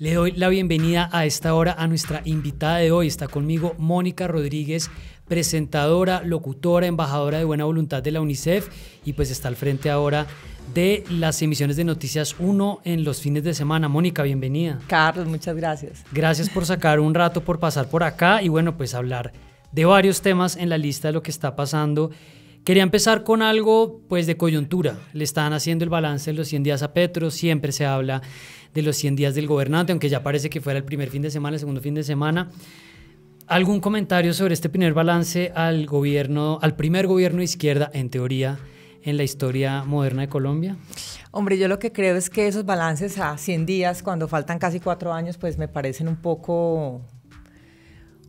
Le doy la bienvenida a esta hora a nuestra invitada de hoy. Está conmigo Mónica Rodríguez, presentadora, locutora, embajadora de buena voluntad de la UNICEF y pues está al frente ahora de las emisiones de Noticias 1 en los fines de semana. Mónica, bienvenida. Carlos, muchas gracias. Gracias por sacar un rato, por pasar por acá y bueno, pues hablar de varios temas en la lista de lo que está pasando Quería empezar con algo pues de coyuntura. Le están haciendo el balance de los 100 días a Petro, siempre se habla de los 100 días del gobernante, aunque ya parece que fuera el primer fin de semana, el segundo fin de semana. ¿Algún comentario sobre este primer balance al gobierno, al primer gobierno de izquierda en teoría en la historia moderna de Colombia? Hombre, yo lo que creo es que esos balances a 100 días, cuando faltan casi cuatro años, pues me parecen un poco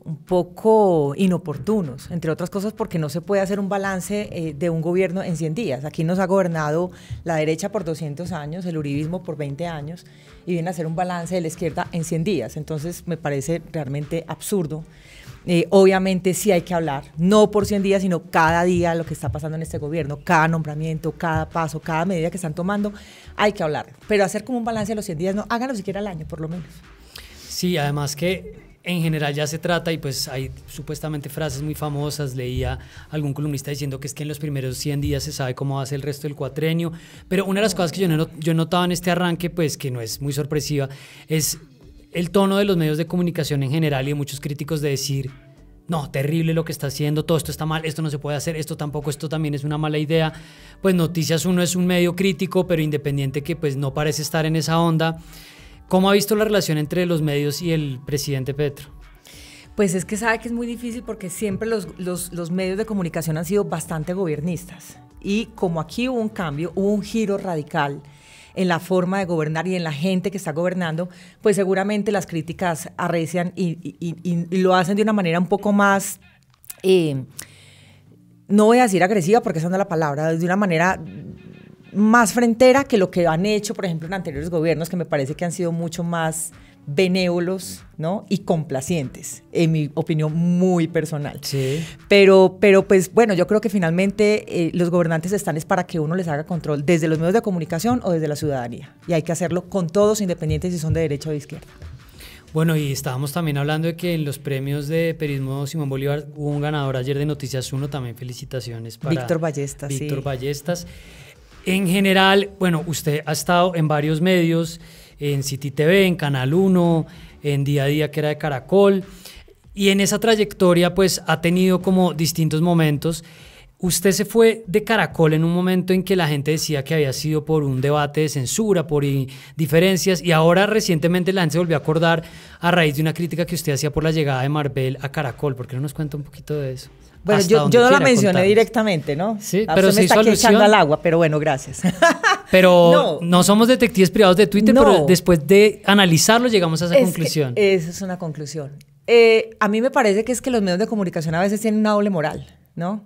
un poco inoportunos, entre otras cosas porque no se puede hacer un balance eh, de un gobierno en 100 días. Aquí nos ha gobernado la derecha por 200 años, el uribismo por 20 años, y viene a hacer un balance de la izquierda en 100 días. Entonces me parece realmente absurdo. Eh, obviamente sí hay que hablar, no por 100 días, sino cada día lo que está pasando en este gobierno, cada nombramiento, cada paso, cada medida que están tomando, hay que hablar. Pero hacer como un balance de los 100 días, no, háganlo siquiera al año, por lo menos. Sí, además que en general ya se trata y pues hay supuestamente frases muy famosas, leía algún columnista diciendo que es que en los primeros 100 días se sabe cómo va a ser el resto del cuatrenio, pero una de las cosas que yo, yo notaba en este arranque, pues que no es muy sorpresiva, es el tono de los medios de comunicación en general y de muchos críticos de decir, no, terrible lo que está haciendo, todo esto está mal, esto no se puede hacer, esto tampoco, esto también es una mala idea. Pues Noticias 1 es un medio crítico, pero independiente que pues no parece estar en esa onda. ¿Cómo ha visto la relación entre los medios y el presidente Petro? Pues es que sabe que es muy difícil porque siempre los, medios de comunicación han sido bastante gobernistas. Y como aquí hubo un cambio, hubo un giro radical en la forma de gobernar y en la gente que está gobernando, pues seguramente las críticas arrecian y, lo hacen de una manera un poco más... Eh, no voy a decir agresiva porque esa no es la palabra, de una manera más frontera que lo que han hecho, por ejemplo, en anteriores gobiernos, que me parece que han sido mucho más benévolos, ¿no? Y complacientes, en mi opinión muy personal. Sí. Pero, pero pues bueno, yo creo que finalmente eh, los gobernantes están es para que uno les haga control desde los medios de comunicación o desde la ciudadanía. Y hay que hacerlo con todos, independientes si son de derecha o de izquierda. Bueno, y estábamos también hablando de que en los premios de Periodismo Simón Bolívar hubo un ganador ayer de Noticias 1, también felicitaciones para Víctor Ballestas. Víctor Ballestas. En general, bueno, usted ha estado en varios medios, en City TV, en Canal 1, en Día a Día que era de Caracol, y en esa trayectoria pues ha tenido como distintos momentos Usted se fue de Caracol en un momento en que la gente decía que había sido por un debate de censura, por diferencias, y ahora recientemente la gente se volvió a acordar a raíz de una crítica que usted hacía por la llegada de Marvel a Caracol. ¿Por qué no nos cuenta un poquito de eso? Bueno, yo, no la mencioné directamente, ¿no? Sí, ah, pero se está al agua, pero bueno, gracias. pero no. somos detectives privados de Twitter, pero después de analizarlo llegamos a esa conclusión. Esa es una conclusión. Eh, a mí me parece que es que los medios de comunicación a veces tienen una doble moral, ¿no?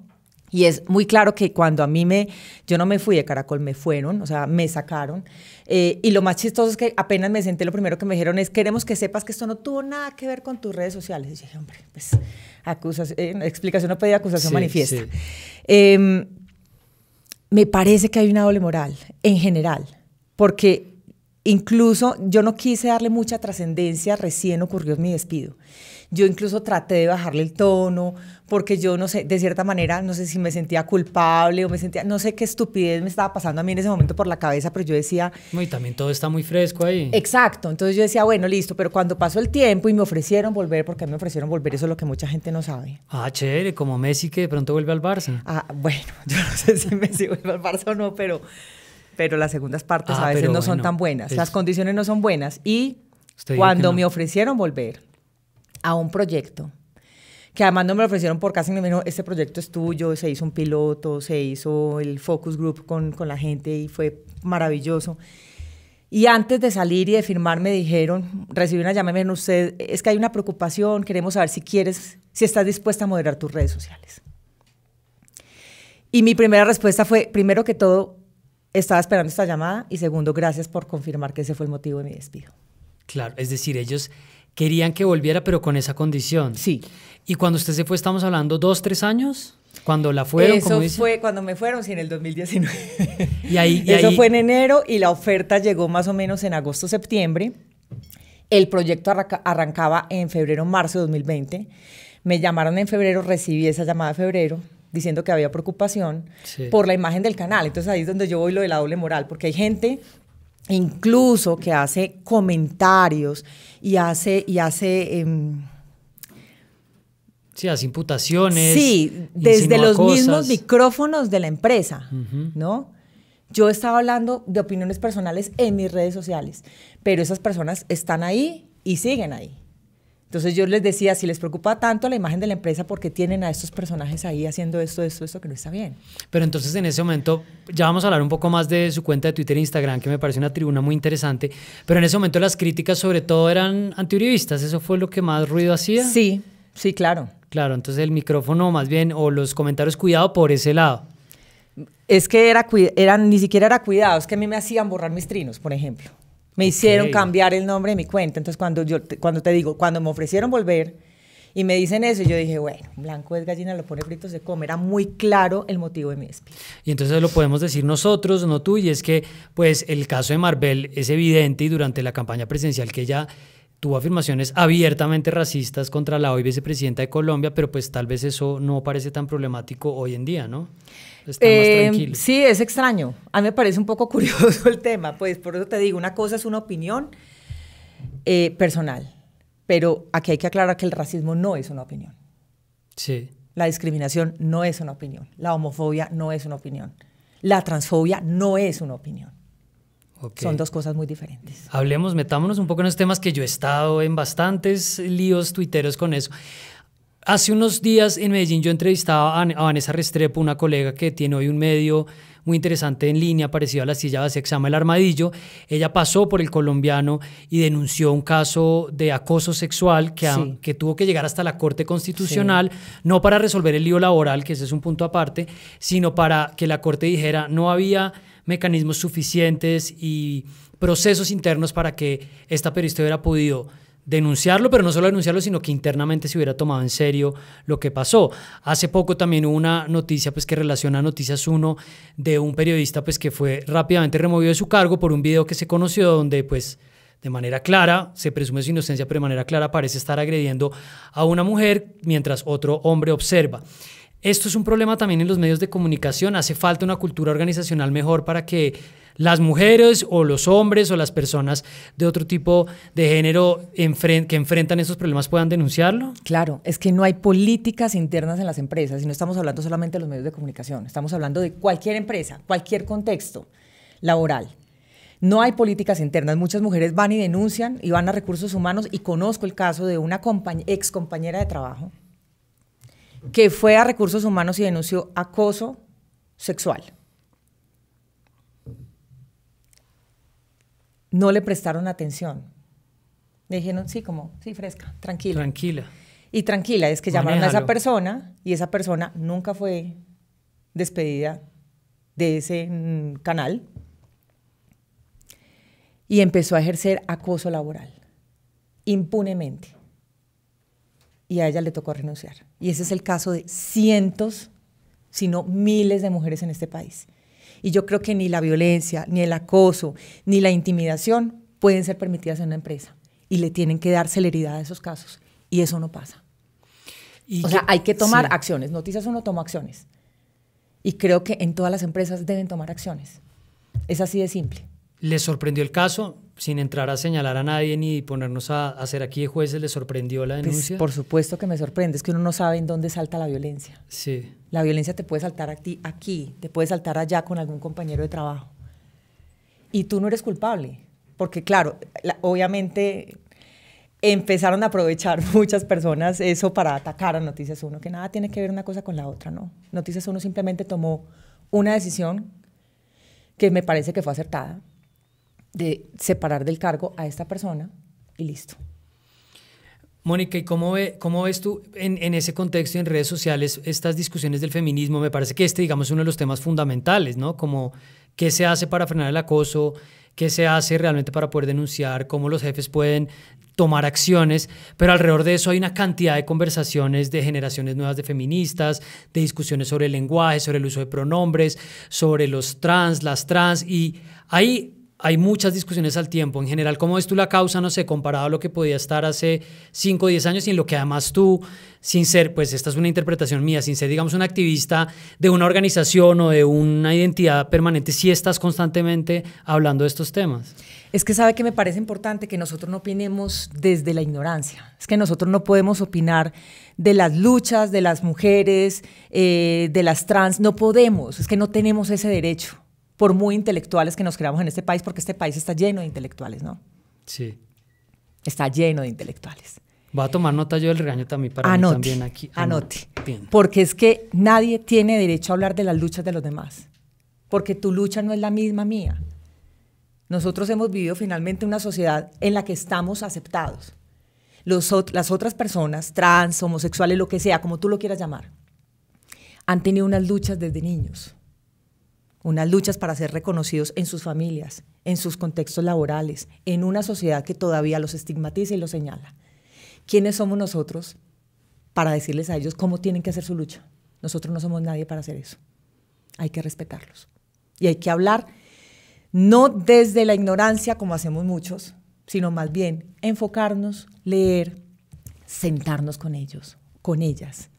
Y es muy claro que cuando a mí me, yo no me fui de Caracol, me fueron, o sea, me sacaron. Eh, y lo más chistoso es que apenas me senté, lo primero que me dijeron es, queremos que sepas que esto no tuvo nada que ver con tus redes sociales. Y dije, hombre, pues, acusación, eh, explicación no pedí acusación manifiesta. Em, me parece que hay una doble moral en general, porque incluso yo no quise darle mucha trascendencia, recién ocurrió mi despido. Yo incluso traté de bajarle el tono, porque yo no sé, de cierta manera, no sé si me sentía culpable o me sentía, no sé qué estupidez me estaba pasando a mí en ese momento por la cabeza, pero yo decía... y también todo está muy fresco ahí. Exacto, entonces yo decía, bueno, listo, pero cuando pasó el tiempo y me ofrecieron volver, porque me ofrecieron volver, eso es lo que mucha gente no sabe. Ah, chévere, como Messi que de pronto vuelve al Barça. Ah, bueno, yo no sé si Messi vuelve al Barça o no, pero, pero las segundas partes ah, a veces no son tan buenas, las condiciones no son buenas. Y cuando me ofrecieron volver a un proyecto, que además no me lo ofrecieron por casi me menos, este proyecto es tuyo, se hizo un piloto, se hizo el focus group con, la gente y fue maravilloso. Y antes de salir y de firmar me dijeron, recibí una llamada y me dijeron, usted, es que hay una preocupación, queremos saber si quieres, si estás dispuesta a moderar tus redes sociales. Y mi primera respuesta fue, primero que todo, estaba esperando esta llamada y segundo, gracias por confirmar que ese fue el motivo de mi despido. Claro, es decir, ellos querían que volviera, pero con esa condición. Sí. Y cuando usted se fue, estamos hablando dos, tres años. Cuando la fueron, Eso fue cuando me fueron, sí, en el 2019. Y ahí, Eso fue en enero y la oferta llegó más o menos en agosto, septiembre. El proyecto arrancaba en febrero, marzo de 2020. Me llamaron en febrero, recibí esa llamada de febrero diciendo que había preocupación por la imagen del canal. Entonces ahí es donde yo voy lo de la doble moral, porque hay gente incluso que hace comentarios y hace, y hace em, imputaciones. Sí, desde los mismos micrófonos de la empresa, ¿no? Yo estaba hablando de opiniones personales en mis redes sociales, pero esas personas están ahí y siguen ahí. Entonces yo les decía, si les preocupa tanto la imagen de la empresa, porque tienen a estos personajes ahí haciendo esto, esto, esto, que no está bien? Pero entonces en ese momento, ya vamos a hablar un poco más de su cuenta de Twitter e Instagram, que me parece una tribuna muy interesante, pero en ese momento las críticas sobre todo eran antiuribistas, ¿eso fue lo que más ruido hacía? Sí, sí, claro. Claro, entonces el micrófono más bien, o los comentarios, cuidado por ese lado. Es que era, eran, ni siquiera era cuidado, es que a mí me hacían borrar mis trinos, por ejemplo. Me hicieron cambiar el nombre de mi cuenta. Entonces, cuando, yo, cuando te digo, cuando me ofrecieron volver y me dicen eso, yo dije, bueno, blanco es gallina, lo pone frito, se come. Era muy claro el motivo de mi despido. Y entonces lo podemos decir nosotros, no tú, y es que, pues, el caso de Marvel es evidente y durante la campaña presidencial que ella tuvo afirmaciones abiertamente racistas contra la hoy vicepresidenta de Colombia, pero pues tal vez eso no parece tan problemático hoy en día, ¿no? Está eh, Sí, es extraño. A mí me parece un poco curioso el tema, pues por eso te digo, una cosa es una opinión eh, personal, pero aquí hay que aclarar que el racismo no es una opinión. Sí. La discriminación no es una opinión, la homofobia no es una opinión, la transfobia no es una opinión. Son dos cosas muy diferentes. Hablemos, metámonos un poco en los temas que yo he estado en bastantes líos tuiteros con eso. Hace unos días en Medellín yo entrevistaba a Vanessa Restrepo, una colega que tiene hoy un medio muy interesante en línea, parecido a la silla de ese El Armadillo. Ella pasó por el colombiano y denunció un caso de acoso sexual que, que tuvo que llegar hasta la Corte Constitucional, no para resolver el lío laboral, que ese es un punto aparte, sino para que la Corte dijera no había mecanismos suficientes y procesos internos para que esta periodista hubiera podido denunciarlo, pero no solo denunciarlo, sino que internamente se hubiera tomado en serio lo que pasó. Hace poco también hubo una noticia pues, que relaciona a Noticias 1 de un periodista pues, que fue rápidamente removido de su cargo por un video que se conoció donde pues, de manera clara, se presume su inocencia, pero de manera clara parece estar agrediendo a una mujer mientras otro hombre observa. Esto es un problema también en los medios de comunicación. Hace falta una cultura organizacional mejor para que las mujeres o los hombres o las personas de otro tipo de género que enfrentan estos problemas puedan denunciarlo? Claro, es que no hay políticas internas en las empresas y no estamos hablando solamente de los medios de comunicación, estamos hablando de cualquier empresa, cualquier contexto laboral. No hay políticas internas. Muchas mujeres van y denuncian y van a recursos humanos y conozco el caso de una ex compañera de trabajo que fue a recursos humanos y denunció acoso sexual. No le prestaron atención. Le dijeron, sí, como, sí, fresca, tranquila. Tranquila. Y tranquila, es que llamaron a esa persona y esa persona nunca fue despedida de ese mm, canal y empezó a ejercer acoso laboral impunemente y a ella le tocó renunciar. Y ese es el caso de cientos, si no miles de mujeres en este país. Y yo creo que ni la violencia, ni el acoso, ni la intimidación pueden ser permitidas en una empresa. Y le tienen que dar celeridad a esos casos. Y eso no pasa. o sea, hay que tomar acciones. Noticias uno toma acciones. Y creo que en todas las empresas deben tomar acciones. Es así de simple. ¿Le sorprendió el caso? sin entrar a señalar a nadie ni ponernos a hacer aquí jueces, ¿le sorprendió la pues, denuncia? por supuesto que me sorprende, es que uno no sabe en dónde salta la violencia. Sí. La violencia te puede saltar aquí, aquí, te puede saltar allá con algún compañero de trabajo. Y tú no eres culpable, porque claro, obviamente empezaron a aprovechar muchas personas eso para atacar a Noticias Uno, que nada tiene que ver una cosa con la otra, ¿no? Noticias Uno simplemente tomó una decisión que me parece que fue acertada de separar del cargo a esta persona y listo. Mónica, ¿y cómo, ve, cómo ves tú en, ese contexto en redes sociales estas discusiones del feminismo? Me parece que este, digamos, es uno de los temas fundamentales, ¿no? Como qué se hace para frenar el acoso, qué se hace realmente para poder denunciar, cómo los jefes pueden tomar acciones, pero alrededor de eso hay una cantidad de conversaciones de generaciones nuevas de feministas, de discusiones sobre el lenguaje, sobre el uso de pronombres, sobre los trans, las trans, y ahí hay muchas discusiones al tiempo. En general, ¿cómo ves tú la causa? No sé, comparado a lo que podía estar hace 5 o 10 años y en lo que además tú, sin ser, pues esta es una interpretación mía, sin ser, digamos, un activista de una organización o de una identidad permanente, si estás constantemente hablando de estos temas. Es que sabe que me parece importante que nosotros no opinemos desde la ignorancia. Es que nosotros no podemos opinar de las luchas, de las mujeres, eh, de las trans. No podemos, es que no tenemos ese derecho por muy intelectuales que nos creamos en este país, porque este país está lleno de intelectuales, ¿no? Sí. Está lleno de intelectuales. Va a tomar nota yo del regaño también para mí también aquí. Anote. Porque es que nadie tiene derecho a hablar de las luchas de los demás. Porque tu lucha no es la misma mía. Nosotros hemos vivido finalmente una sociedad en la que estamos aceptados. las otras personas, trans, homosexuales, lo que sea, como tú lo quieras llamar, han tenido unas luchas desde niños unas luchas para ser reconocidos en sus familias, en sus contextos laborales, en una sociedad que todavía los estigmatiza y los señala. ¿Quiénes somos nosotros para decirles a ellos cómo tienen que hacer su lucha? Nosotros no somos nadie para hacer eso. Hay que respetarlos. Y hay que hablar no desde la ignorancia, como hacemos muchos, sino más bien enfocarnos, leer, sentarnos con ellos, con ellas,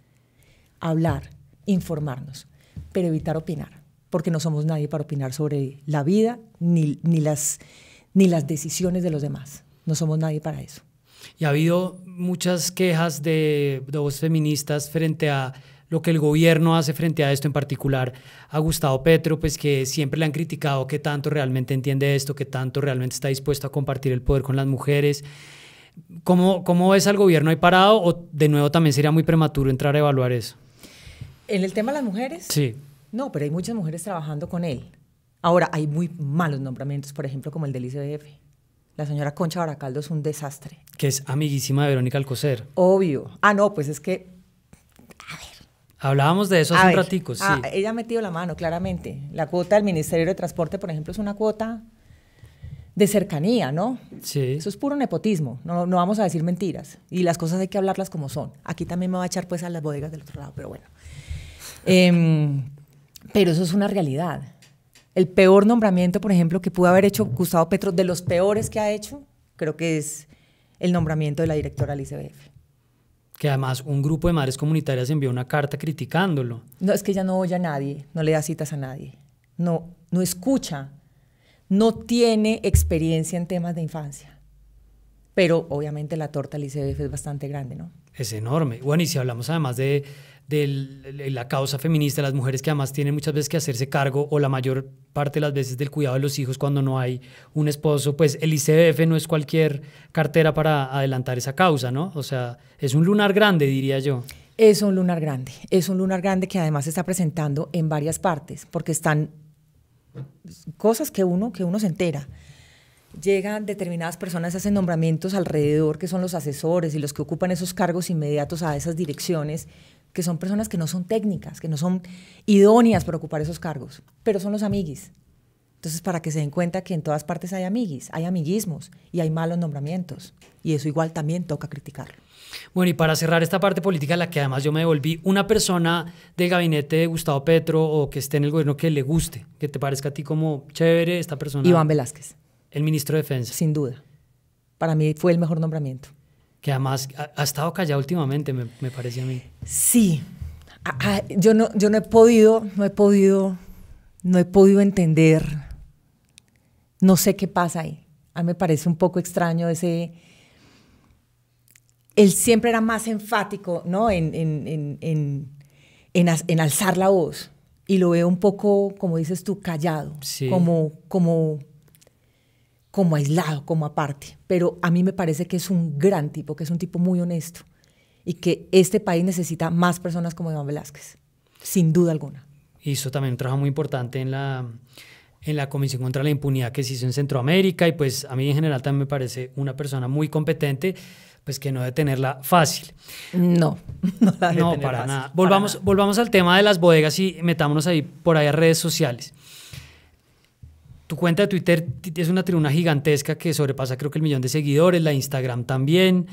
hablar, informarnos, pero evitar opinar porque no somos nadie para opinar sobre la vida ni, ni, las, ni las decisiones de los demás. No somos nadie para eso. Y ha habido muchas quejas de, de feministas frente a lo que el gobierno hace frente a esto en particular a Gustavo Petro, pues que siempre le han criticado que tanto realmente entiende esto, que tanto realmente está dispuesto a compartir el poder con las mujeres. ¿Cómo, cómo ves al gobierno ahí parado o de nuevo también sería muy prematuro entrar a evaluar eso? En el tema de las mujeres. Sí. No, pero hay muchas mujeres trabajando con él. Ahora, hay muy malos nombramientos, por ejemplo, como el del ICBF. La señora Concha Baracaldo es un desastre. Que es amiguísima de Verónica Alcocer. Obvio. Ah, no, pues es que... A ver. Hablábamos de eso hace un ratico, ah, sí. ella ha metido la mano, claramente. La cuota del Ministerio de Transporte, por ejemplo, es una cuota de cercanía, ¿no? Sí. Eso es puro nepotismo, no, no vamos a decir mentiras. Y las cosas hay que hablarlas como son. Aquí también me va a echar pues a las bodegas del otro lado, pero bueno. Eh, pero eso es una realidad. El peor nombramiento, por ejemplo, que pudo haber hecho Gustavo Petro, de los peores que ha hecho, creo que es el nombramiento de la directora del ICBF. Que además un grupo de madres comunitarias envió una carta criticándolo. No, es que ella no oye a nadie, no le da citas a nadie, no, no escucha, no tiene experiencia en temas de infancia. Pero obviamente la torta del ICBF es bastante grande, ¿no? Es enorme. Bueno, y si hablamos además de de la causa feminista, las mujeres que además tienen muchas veces que hacerse cargo o la mayor parte de las veces del cuidado de los hijos cuando no hay un esposo, pues el ICBF no es cualquier cartera para adelantar esa causa, ¿no? O sea, es un lunar grande, diría yo. Es un lunar grande, es un lunar grande que además está presentando en varias partes, porque están cosas que uno, que uno se entera. Llegan determinadas personas, hacen nombramientos alrededor, que son los asesores y los que ocupan esos cargos inmediatos a esas direcciones, que son personas que no son técnicas, que no son idóneas para ocupar esos cargos, pero son los amiguis. Entonces, para que se den cuenta que en todas partes hay amiguis, hay amiguismos y hay malos nombramientos. Y eso igual también toca criticarlo. Bueno, y para cerrar esta parte política, la que además yo me volví una persona de gabinete de Gustavo Petro o que esté en el gobierno que le guste, que te parezca a ti como chévere esta persona. Iván Velázquez. El ministro de Defensa. Sin duda. Para mí fue el mejor nombramiento que además ha, estado callado últimamente, me, parece a mí. Sí, ah, ah, yo, no, yo no he podido, no he podido, no he podido entender, no sé qué pasa ahí. A mí me parece un poco extraño ese... Él siempre era más enfático, ¿no? En, en, en, en alzar la voz. Y lo veo un poco, como dices tú, callado. Sí. Como, como como aislado, como aparte, pero a mí me parece que es un gran tipo, que es un tipo muy honesto y que este país necesita más personas como Iván Velázquez, sin duda alguna. Hizo también un trabajo muy importante en la, en la Comisión contra la Impunidad que se hizo en Centroamérica y pues a mí en general también me parece una persona muy competente, pues que no debe tenerla fácil. No, no la debe para fácil, nada. Volvamos, volvamos al tema de las bodegas y metámonos ahí por ahí a redes sociales. Tu cuenta de Twitter es una tribuna gigantesca que sobrepasa creo que el millón de seguidores, la Instagram también.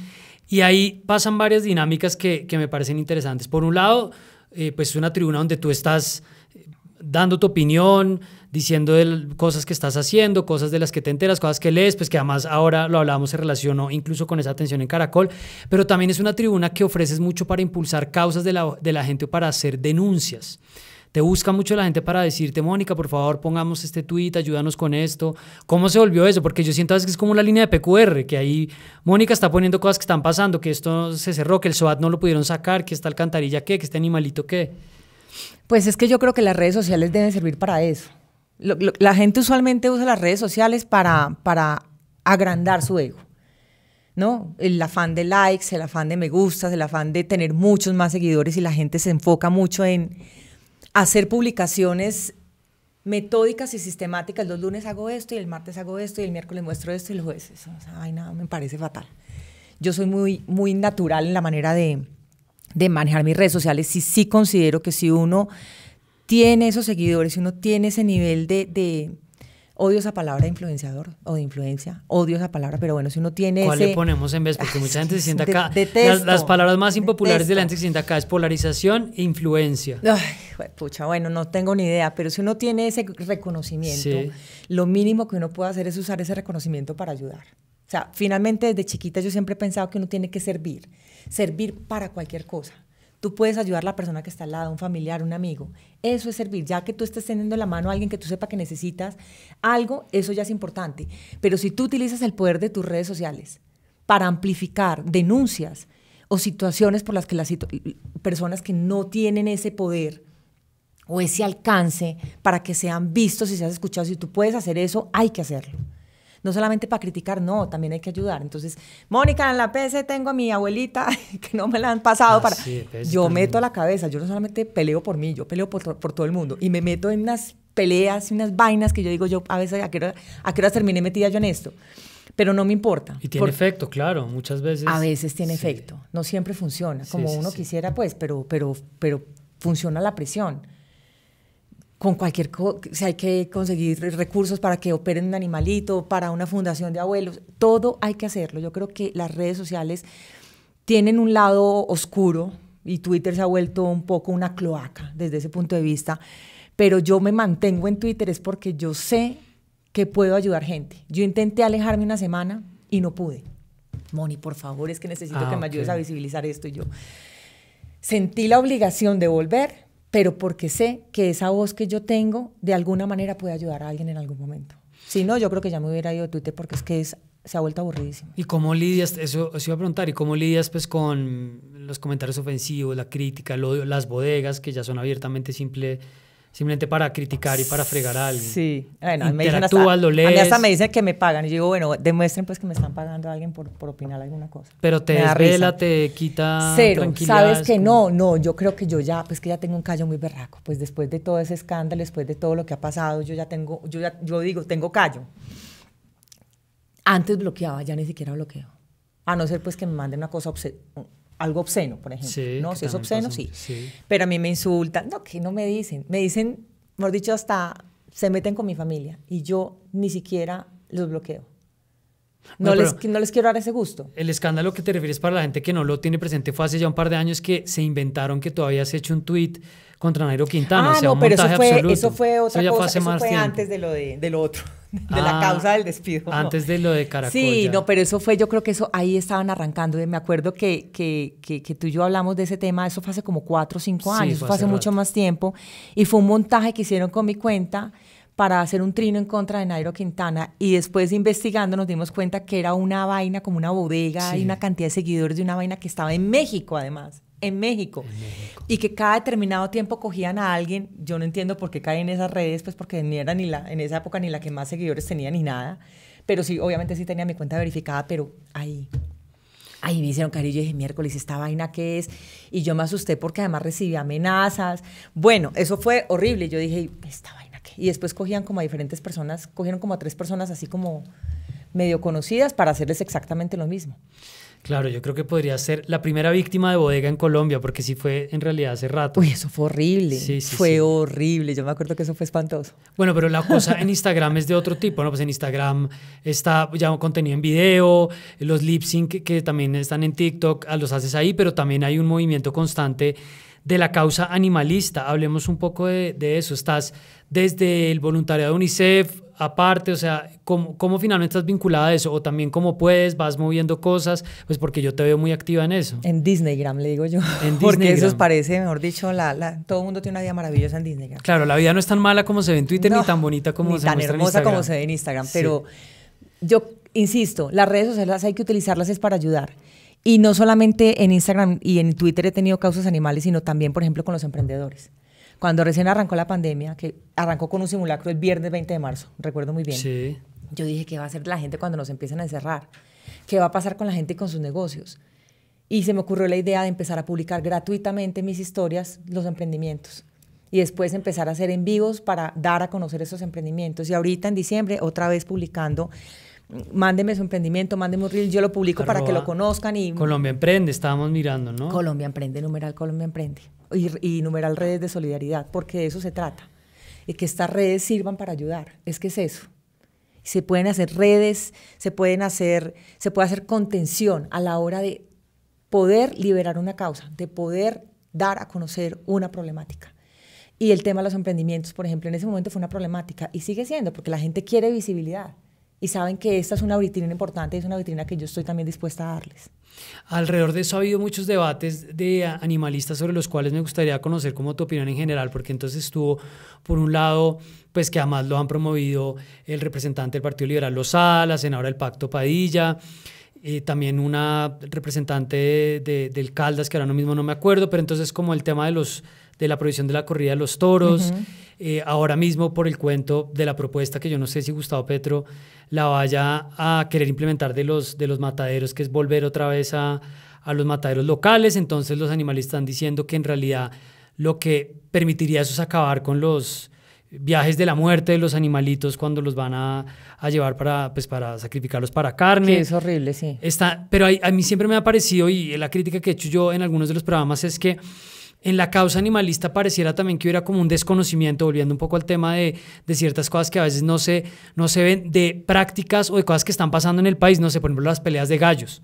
Y ahí pasan varias dinámicas que, me parecen interesantes. Por un lado, eh, pues es una tribuna donde tú estás eh, dando tu opinión, diciendo cosas que estás haciendo, cosas de las que te enteras, cosas que lees, pues que además ahora lo hablábamos, se relacionó incluso con esa atención en Caracol, pero también es una tribuna que ofreces mucho para impulsar causas de la, de la gente o para hacer denuncias. Te busca mucho la gente para decirte, Mónica, por favor, pongamos este tweet, ayúdanos con esto. ¿Cómo se volvió eso? Porque yo siento a veces que es como la línea de PQR, que ahí Mónica está poniendo cosas que están pasando, que esto se cerró, que el SOAT no lo pudieron sacar, que esta alcantarilla qué, que este animalito qué. Pues es que yo creo que las redes sociales deben servir para eso. la gente usualmente usa las redes sociales para, para agrandar su ego. ¿no? El afán de likes, el afán de me gustas, el afán de tener muchos más seguidores y la gente se enfoca mucho en hacer publicaciones metódicas y sistemáticas. Los lunes hago esto y el martes hago esto y el miércoles muestro esto y el jueves. Eso, ay, nada, me parece fatal. Yo soy muy, muy natural en la manera de, manejar mis redes sociales. Y sí considero que si uno tiene esos seguidores, si uno tiene ese nivel de Odio esa palabra influenciador o de influencia. Odio esa palabra, pero bueno, si uno tiene. ¿Cuál le ponemos en vez? Porque mucha gente se sienta acá. las, palabras más impopulares de la gente se sienta acá es polarización e influencia. Ay, pucha, bueno, no tengo ni idea, pero si uno tiene ese reconocimiento, lo mínimo que uno puede hacer es usar ese reconocimiento para ayudar. O sea, finalmente desde chiquita yo siempre he pensado que uno tiene que servir, servir para cualquier cosa tú puedes ayudar a la persona que está al lado, un familiar, un amigo. Eso es servir. Ya que tú estés teniendo la mano a alguien que tú sepa que necesitas algo, eso ya es importante. Pero si tú utilizas el poder de tus redes sociales para amplificar denuncias o situaciones por las que las personas que no tienen ese poder o ese alcance para que sean vistos y sean escuchados, si tú puedes hacer eso, hay que hacerlo no solamente para criticar, no, también hay que ayudar. Entonces, Mónica, en la PC tengo a mi abuelita que no me la han pasado ah, para... yo meto a la cabeza, yo no solamente peleo por mí, yo peleo por, todo el mundo y me meto en unas peleas y unas vainas que yo digo, yo a veces, ¿a qué hora, a terminé metida yo en esto? pero no me importa. Y tiene efecto, claro, muchas veces. A veces tiene efecto, no siempre funciona como uno quisiera, pues, pero, pero, pero funciona la presión con cualquier, cosa si hay que conseguir recursos para que operen un animalito, para una fundación de abuelos, todo hay que hacerlo. Yo creo que las redes sociales tienen un lado oscuro y Twitter se ha vuelto un poco una cloaca desde ese punto de vista, pero yo me mantengo en Twitter es porque yo sé que puedo ayudar gente. Yo intenté alejarme una semana y no pude. Moni, por favor, es que necesito ah, que me ayudes a visibilizar esto y yo. Sentí la obligación de volver pero porque sé que esa voz que yo tengo de alguna manera puede ayudar a alguien en algún momento. Si no, yo creo que ya me hubiera ido de Twitter porque es que se ha vuelto aburridísimo. ¿Y cómo lidias, eso, eso iba a preguntar, y cómo lidias pues con los comentarios ofensivos, la crítica, el odio, las bodegas que ya son abiertamente simple simplemente para criticar y para fregar a alguien. Sí, bueno, me lo a mí hasta me dicen que me pagan. Y yo digo, bueno, demuestren pues que me están pagando a alguien por, opinar alguna cosa. Pero te desvela, te quita Cero, sabes que no, no, yo creo que yo ya, pues que ya tengo un callo muy berraco. Pues después de todo ese escándalo, después de todo lo que ha pasado, yo ya tengo, yo ya, yo digo, tengo callo. Antes bloqueaba, ya ni siquiera bloqueo. A no ser pues que me manden una cosa obsesiva algo obsceno, por ejemplo. no, si es obsceno, sí. Pero a mí me insultan, no, que no me dicen. Me dicen, mejor dicho, hasta se meten con mi familia y yo ni siquiera los bloqueo. No, les, no les quiero dar ese gusto. El escándalo que te refieres para la gente que no lo tiene presente fue hace ya un par de años que se inventaron que todavía ha hecho un tweet contra Nairo Quintana. Ah, no, pero eso fue, eso fue otra cosa. Fue fue antes de lo, de, otro, de la ah, causa del despido. Antes de lo de Caracol. Sí, no, pero eso fue, yo creo que eso ahí estaban arrancando. Me acuerdo que, tú y yo hablamos de ese tema, eso fue hace como cuatro o cinco años, fue eso hace mucho más tiempo. Y fue un montaje que hicieron con mi cuenta para hacer un trino en contra de Nairo Quintana y después investigando nos dimos cuenta que era una vaina como una bodega y una cantidad de seguidores de una vaina que estaba en México además. En México. Y que cada determinado tiempo cogían a alguien, yo no entiendo por qué caen en esas redes, pues porque ni era ni la, en esa época ni la que más seguidores tenía ni nada. Pero sí, obviamente sí tenía mi cuenta verificada, pero ahí. Ahí me hicieron cariño y dije, miércoles, ¿esta vaina qué es? Y yo me asusté porque además recibí amenazas. Bueno, eso fue horrible. Yo dije, esta vaina y después cogían como a diferentes personas, cogieron como a tres personas así como medio conocidas para hacerles exactamente lo mismo. Claro, yo creo que podría ser la primera víctima de bodega en Colombia, porque sí fue en realidad hace rato. Uy, eso fue horrible. Sí, sí, fue horrible. Yo me acuerdo que eso fue espantoso. Bueno, pero la cosa en Instagram es de otro tipo, ¿no? Pues en Instagram está ya contenido en video, los lip sync que también están en TikTok, ah, los haces ahí, pero también hay un movimiento constante de la causa animalista. Hablemos un poco de, eso. Estás desde el voluntariado de UNICEF, aparte, o sea, ¿cómo, finalmente estás vinculada a eso? O también cómo puedes, vas moviendo cosas, pues porque yo te veo muy activa en eso. En Disneygram, le digo yo. En porque eso parece, mejor dicho, la, todo el mundo tiene una vida maravillosa en Disneygram. Claro, la vida no es tan mala como se ve en Twitter, ni tan bonita como se ve en Instagram. tan hermosa como se ve en Instagram, pero yo insisto, las redes sociales hay que utilizarlas es para ayudar. Y no solamente en Instagram y en Twitter he tenido causas animales, sino también, por ejemplo, con los emprendedores. Cuando recién arrancó la pandemia, que arrancó con un simulacro el viernes 20 de marzo, recuerdo muy bien. Yo dije, ¿qué va a hacer la gente cuando nos empiecen a encerrar? ¿Qué va a pasar con la gente y con sus negocios? Y se me ocurrió la idea de empezar a publicar gratuitamente mis historias, los emprendimientos. Y después empezar a hacer en vivos para dar a conocer esos emprendimientos. Y ahorita en diciembre, otra vez publicando mándeme su emprendimiento, mándeme un reel, yo lo publico para que lo conozcan y... Colombia Emprende, estábamos mirando, ¿no? Colombia Emprende, numeral Colombia Emprende. Y, numeral redes de solidaridad, porque de eso se trata. Y que estas redes sirvan para ayudar. Es que es eso. Se pueden hacer redes, se pueden hacer, se puede hacer contención a la hora de poder liberar una causa, de poder dar a conocer una problemática. Y el tema de los emprendimientos, por ejemplo, en ese momento fue una problemática y sigue siendo, porque la gente quiere visibilidad y saben que esta es una vitrina importante, es una vitrina que yo estoy también dispuesta a darles. Alrededor de eso ha habido muchos debates de animalistas sobre los cuales me gustaría conocer como tu opinión en general, porque entonces estuvo, por un lado, pues que además lo han promovido el representante del Partido Liberal Lozada, la senadora del Pacto Padilla, eh, también una representante del Caldas, que ahora mismo no me acuerdo, pero entonces como el tema de, los, de la prohibición de la corrida de los toros. Eh, ahora mismo por el cuento de la propuesta que yo no sé si Gustavo Petro la vaya a querer implementar de los, de los mataderos, que es volver otra vez a, los mataderos locales. Entonces los animales están diciendo que en realidad lo que permitiría eso es acabar con los viajes de la muerte de los animalitos cuando los van a, llevar para, pues, para sacrificarlos para carne. Sí, es horrible, sí. Está, pero a mí siempre me ha parecido, y la crítica que he hecho yo en algunos de los programas es que en la causa animalista pareciera también que hubiera como un desconocimiento, volviendo un poco al tema de, ciertas cosas que a veces no se, no se ven, de prácticas o de cosas que están pasando en el país, no sé, por ejemplo, las peleas de gallos.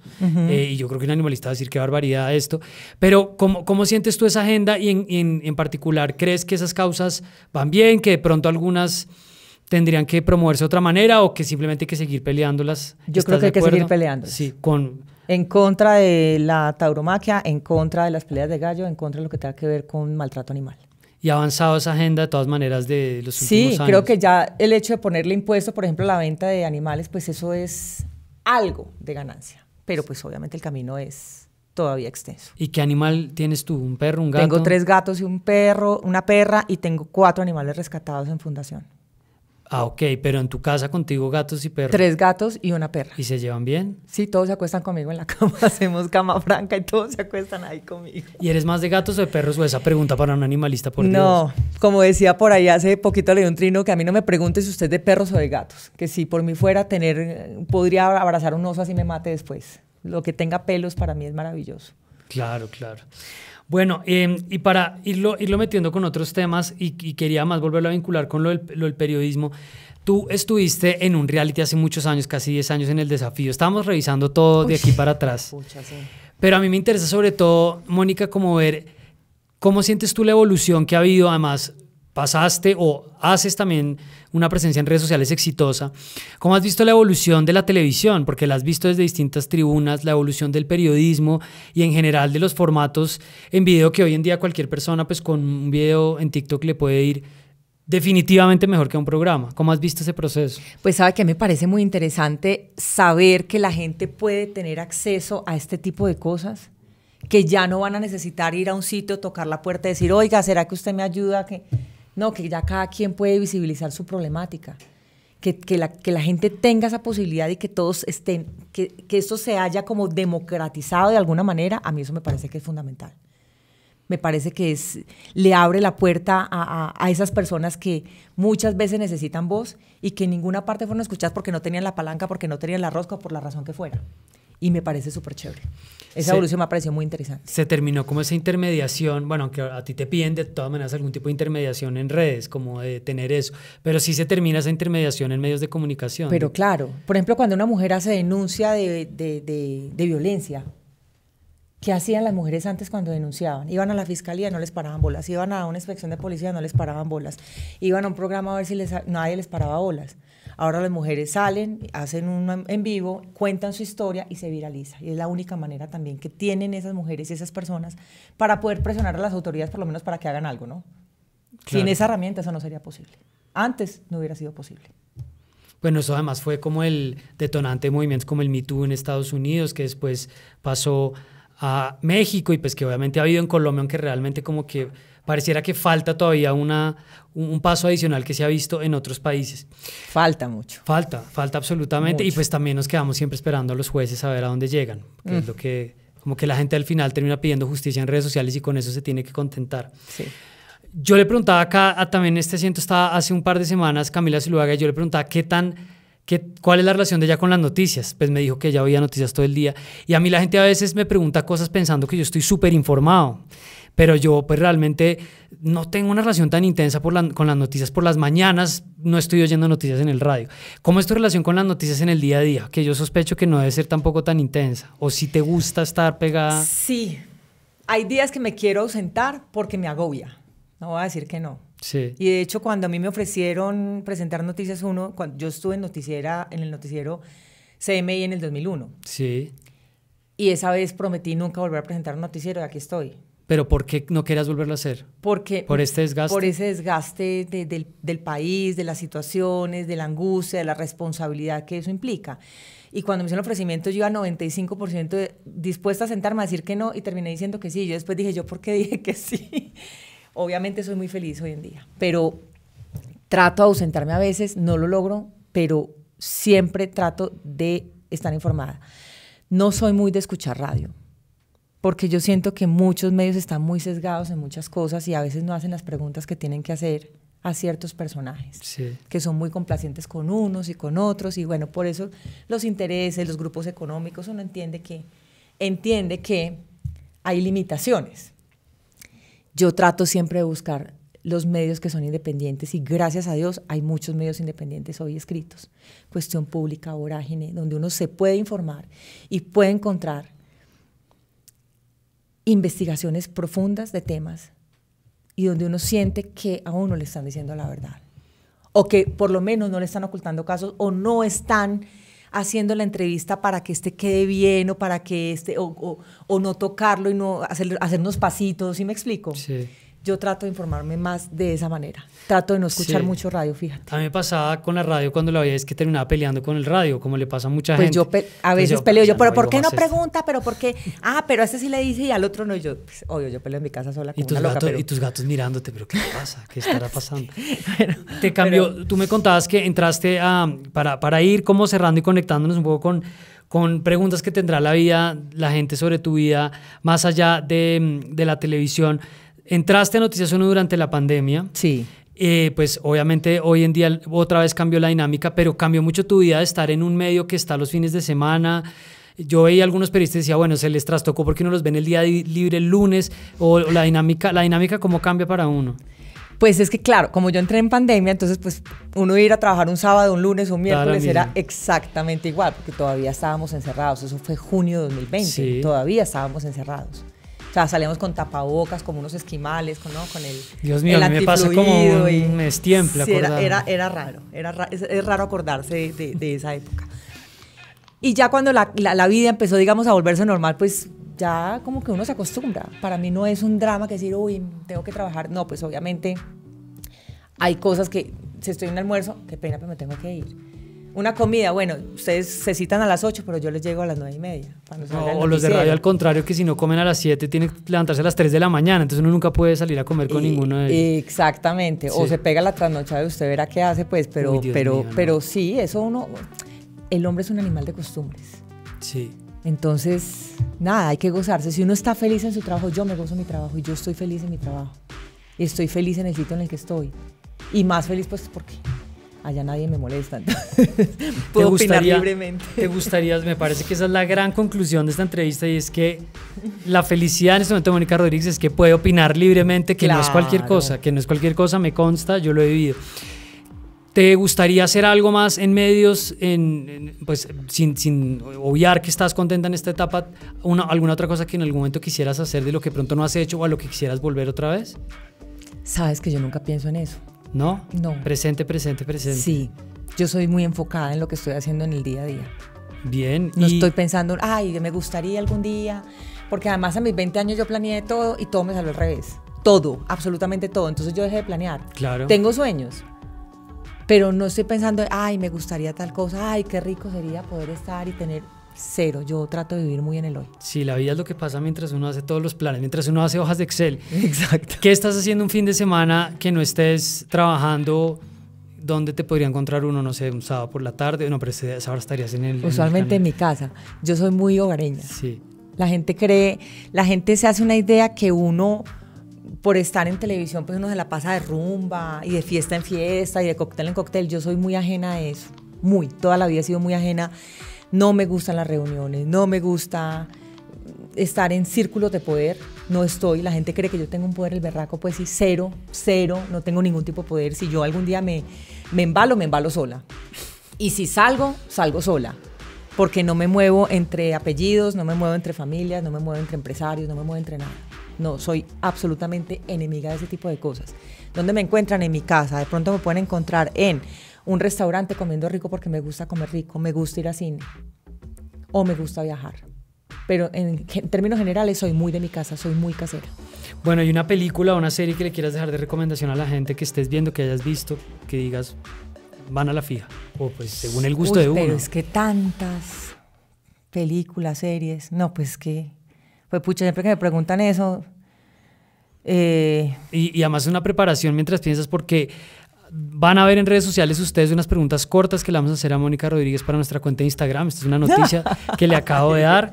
Eh, y yo creo que un animalista va a decir qué barbaridad esto. Pero ¿cómo, cómo sientes tú esa agenda y en, en particular crees que esas causas van bien, que de pronto algunas tendrían que promoverse de otra manera o que simplemente hay que seguir peleándolas? Yo creo que hay que seguir peleándolas. Sí, con en contra de la tauromaquia, en contra de las peleas de gallo, en contra de lo que tenga que ver con maltrato animal. Y ha avanzado esa agenda de todas maneras de los últimos sí, años. Sí, creo que ya el hecho de ponerle impuesto, por ejemplo, a la venta de animales, pues eso es algo de ganancia. Pero pues obviamente el camino es todavía extenso. ¿Y qué animal tienes tú? ¿Un perro, un gato? Tengo tres gatos y un perro, una perra y tengo cuatro animales rescatados en fundación. Ah, ok, pero en tu casa contigo gatos y perros. Tres gatos y una perra. ¿Y se llevan bien? Sí, todos se acuestan conmigo en la cama, hacemos cama franca y todos se acuestan ahí conmigo. ¿Y eres más de gatos o de perros o esa pregunta para un animalista por No, como decía por ahí hace poquito leí un trino que a mí no me pregunte si usted es de perros o de gatos, que si por mí fuera tener, podría abrazar un oso así me mate después. Lo que tenga pelos para mí es maravilloso. Claro, claro. Bueno, em, y para irlo, irlo metiendo con otros temas y, quería más volverlo a vincular con lo del, periodismo, tú estuviste en un reality hace muchos años, casi 10 años en el desafío, estábamos revisando todo de aquí para atrás. Pero a mí me interesa sobre todo, Mónica, como ver cómo sientes tú la evolución que ha habido, además pasaste o haces también una presencia en redes sociales exitosa, ¿cómo has visto la evolución de la televisión? Porque la has visto desde distintas tribunas, la evolución del periodismo y en general de los formatos en video que hoy en día cualquier persona pues con un video en TikTok le puede ir definitivamente mejor que un programa. ¿Cómo has visto ese proceso? Pues sabe que me parece muy interesante saber que la gente puede tener acceso a este tipo de cosas, que ya no van a necesitar ir a un sitio, tocar la puerta y decir, oiga, ¿será que usted me ayuda? Que no, que ya cada quien puede visibilizar su problemática. Que, la, gente tenga esa posibilidad y que todos estén, que, que esto se haya como democratizado de alguna manera, a mí eso me parece que es fundamental. Me parece que le abre la puerta a, a esas personas que muchas veces necesitan voz y que en ninguna parte fueron escuchadas porque no tenían la palanca, porque no tenían la rosca o por la razón que fuera y me parece súper chévere. Esa evolución me ha parecido muy interesante. Se terminó como esa intermediación, bueno, aunque a ti te piden de todas maneras algún tipo de intermediación en redes, como de tener eso, pero sí se termina esa intermediación en medios de comunicación. Pero claro, por ejemplo, cuando una mujer hace denuncia de, de, de, de violencia, ¿Qué hacían las mujeres antes cuando denunciaban? Iban a la fiscalía, no les paraban bolas. Iban a una inspección de policía, no les paraban bolas. Iban a un programa a ver si les, nadie les paraba bolas. Ahora las mujeres salen, hacen un en vivo, cuentan su historia y se viraliza. Y es la única manera también que tienen esas mujeres y esas personas para poder presionar a las autoridades, por lo menos para que hagan algo, ¿no? Sin esa herramienta eso no sería posible. Antes no hubiera sido posible. Bueno, eso además fue como el detonante de movimientos como el Me Too en Estados Unidos, que después pasó a México y pues que obviamente ha habido en Colombia, aunque realmente como que pareciera que falta todavía una, un paso adicional que se ha visto en otros países. Falta mucho. Falta, falta absolutamente. Y pues también nos quedamos siempre esperando a los jueces a ver a dónde llegan, que es mm. lo que, como que la gente al final termina pidiendo justicia en redes sociales y con eso se tiene que contentar. Sí. Yo le preguntaba acá, a, también este asiento estaba hace un par de semanas, Camila Zuluaga, y yo le preguntaba qué tan ¿Qué, ¿cuál es la relación de ella con las noticias? Pues me dijo que ella veía noticias todo el día. Y a mí la gente a veces me pregunta cosas pensando que yo estoy súper informado pero yo pues realmente no tengo una relación tan intensa con las noticias por las mañanas, no estoy oyendo noticias en el radio. ¿Cómo es tu relación con las noticias en el día a día? Que yo sospecho que no debe ser tampoco tan intensa, o si te gusta estar pegada. Sí, hay días que me quiero ausentar porque me agobia, no voy a decir que no. Sí. Y de hecho cuando a mí me ofrecieron presentar Noticias Uno, cuando yo estuve en, noticiera, en el noticiero CMI en el 2001. Sí. Y esa vez prometí nunca volver a presentar noticiero y aquí estoy. Pero ¿por qué no querías volverlo a hacer? Porque por este desgaste. Por ese desgaste del, país, de las situaciones, de la angustia, de la responsabilidad que eso implica. Y cuando me hicieron el ofrecimiento, yo iba 95% dispuesta a sentarme a decir que no y terminé diciendo que sí. Yo después dije, ¿yo por qué dije que sí? Obviamente soy muy feliz hoy en día, pero trato de ausentarme a veces, no lo logro, pero siempre trato de estar informada. No soy muy de escuchar radio porque yo siento que muchos medios están muy sesgados en muchas cosas y a veces no hacen las preguntas que tienen que hacer a ciertos personajes, que son muy complacientes con unos y con otros, y bueno, por eso los intereses, los grupos económicos, uno entiende que, entiende que hay limitaciones. Yo trato siempre de buscar los medios que son independientes y gracias a Dios hay muchos medios independientes hoy escritos. Cuestión pública, vorágine, donde uno se puede informar y puede encontrar investigaciones profundas de temas y donde uno siente que a uno le están diciendo la verdad o que por lo menos no le están ocultando casos o no están haciendo la entrevista para que este quede bien o para que este o, no tocarlo y no hacer, hacernos pasitos, ¿sí me explico? Sí yo trato de informarme más de esa manera. Trato de no escuchar mucho radio, fíjate. A mí me pasaba con la radio cuando la veía, es que terminaba peleando con el radio, como le pasa a mucha pues gente. Yo a veces peleo yo, pero ¿por qué no pregunta? ¿Pero por qué? Ah, pero a este sí le dice y al otro no. Y yo, pues, obvio, yo peleo en mi casa sola con ¿Y tus gatos, Y tus gatos mirándote, ¿pero qué pasa? ¿Qué estará pasando? te cambió, tú me contabas que entraste a, para, ir como cerrando y conectándonos un poco con con preguntas que tendrá la vida, la gente sobre tu vida, más allá de, de la televisión. Entraste a Noticias Uno durante la pandemia. Sí. Eh, pues obviamente hoy en día otra vez cambió la dinámica, pero cambió mucho tu vida de estar en un medio que está los fines de semana. Yo veía algunos periodistas y decía, bueno, se les trastocó porque uno los ven el día libre el lunes o la dinámica, la dinámica cómo cambia para uno. Pues es que claro, como yo entré en pandemia, entonces pues uno ir a trabajar un sábado, un lunes, un miércoles era exactamente igual, porque todavía estábamos encerrados. Eso fue junio de 2020, todavía estábamos encerrados. O sea, salíamos con tapabocas, como unos esquimales, con, ¿no? el. Dios mío, a mí me pasa como un era, era, raro, era es, raro acordarse de, esa época. Y ya cuando la, vida empezó, digamos, a volverse normal, pues ya como que uno se acostumbra. Para mí no es un drama que decir, uy, tengo que trabajar. No, pues obviamente hay cosas que, si estoy en un almuerzo, qué pena, pero me tengo que ir una comida, bueno, ustedes se citan a las 8, pero yo les llego a las 9 y media. o los de radio al contrario, que si no comen a las 7 tienen que levantarse a las 3 de la mañana, entonces uno nunca puede salir a comer con ninguno de ellos. Exactamente, o se pega la trasnochada de usted verá qué hace, pues, pero, pero, pero sí, eso uno, el hombre es un animal de costumbres. Sí. Entonces, nada, hay que gozarse. Si uno está feliz en su trabajo, yo me gozo mi trabajo y yo estoy feliz en mi trabajo. Y estoy feliz en el sitio en el que estoy. Y más feliz, pues, porque allá nadie me molesta. gustaría, libremente. Te gustaría, me parece que esa es la gran conclusión de esta entrevista y es que la felicidad en este momento de Mónica Rodríguez es que puede opinar libremente, que no es cualquier cosa, que no es cualquier cosa, me consta, yo lo he vivido. ¿Te gustaría hacer algo más en medios, pues sin, obviar que estás contenta en esta etapa? ¿Alguna otra cosa que en algún momento quisieras hacer de lo que pronto no has hecho o a lo que quisieras volver otra vez? Sabes que yo nunca pienso en eso. ¿No? Presente, presente, presente. Sí, yo soy muy enfocada en lo que estoy haciendo en el día a día. Bien. No estoy pensando, ay, me gustaría algún día, porque además a mis 20 años yo planeé todo y todo me salió al revés. Todo, absolutamente todo. Entonces yo dejé de planear. Claro. Tengo sueños, pero no estoy pensando, ay, me gustaría tal cosa, ay, qué rico sería poder estar y tener cero. Yo trato de vivir muy en el hoy. Sí, la vida es lo que pasa mientras uno hace todos los planes, mientras uno hace hojas de Excel. Exacto. ¿Qué estás haciendo un fin de semana que no estés trabajando? ¿Dónde te podría encontrar uno, no sé, un sábado por la tarde? No, pero hora estarías en el... Usualmente en, en mi casa. Yo soy muy hogareña. Sí. La gente cree, la gente se hace una idea que uno por estar en televisión, pues uno se la pasa de rumba y de fiesta en fiesta y de cóctel en cóctel. Yo soy muy ajena a eso, muy, toda la vida he sido muy ajena no me gustan las reuniones, no me gusta estar en círculos de poder, no estoy, la gente cree que yo tengo un poder, el berraco, pues sí, cero, cero, no tengo ningún tipo de poder, si yo algún día me, me embalo, me embalo sola. Y si salgo, salgo sola, porque no me muevo entre apellidos, no me muevo entre familias, no me muevo entre empresarios, no me muevo entre nada. No, soy absolutamente enemiga de ese tipo de cosas. ¿Dónde me encuentran? En mi casa. De pronto me pueden encontrar en un restaurante comiendo rico porque me gusta comer rico, me gusta ir al cine o me gusta viajar. Pero en, términos generales soy muy de mi casa, soy muy casera. Bueno, ¿hay una película o una serie que le quieras dejar de recomendación a la gente que estés viendo, que hayas visto, que digas, van a la fija? O pues según el gusto de uno. Pero es que tantas películas, series, no, pues que, pues pucha, siempre que me preguntan eso... Eh, y, y además una preparación mientras piensas, porque Van a ver en redes sociales ustedes unas preguntas cortas que le vamos a hacer a Mónica Rodríguez para nuestra cuenta de Instagram. Esta es una noticia que le acabo de dar.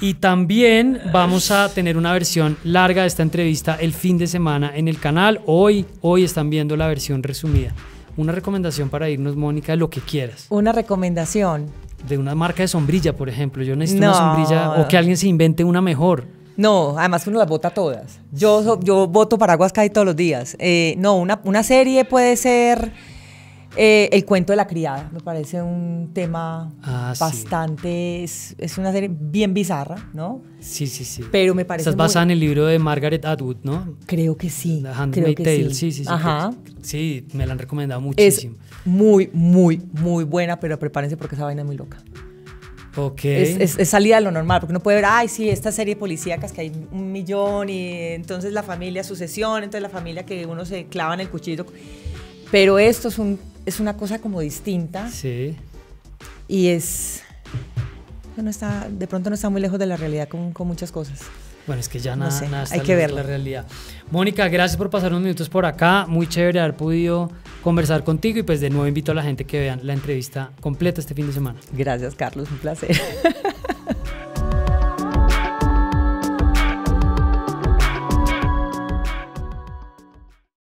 Y también vamos a tener una versión larga de esta entrevista el fin de semana en el canal. Hoy, hoy están viendo la versión resumida. Una recomendación para irnos, Mónica, lo que quieras. Una recomendación. De una marca de sombrilla, por ejemplo. Yo necesito una sombrilla o que alguien se invente una mejor. No, además uno las vota todas. Yo, yo voto paraguas Aguascali todos los días. Eh, no, una, una, serie puede ser eh, El cuento de la criada. Me parece un tema ah, bastante. Es, una serie bien bizarra, ¿no? Sí, sí, sí. Pero me parece. Estás basada en el libro de Margaret Atwood, ¿no? Creo que sí. The Handmaid's Tale, sí, sí, sí. Ajá. sí, me la han recomendado muchísimo. Es muy, muy, muy buena, pero prepárense porque esa vaina es muy loca. Es, salida de lo normal, porque uno puede ver, ay, sí, esta serie policíacas que hay un millón y entonces la familia, sucesión, entonces la familia que uno se clava en el cuchillo. Pero esto es, es una cosa como distinta. Sí. Y es... No está, de pronto no está muy lejos de la realidad con, muchas cosas. Bueno, es que ya nada, hay que ver la realidad. Mónica, gracias por pasar unos minutos por acá. Muy chévere haber podido conversar contigo y pues de nuevo invito a la gente que vean la entrevista completa este fin de semana. Gracias Carlos, un placer.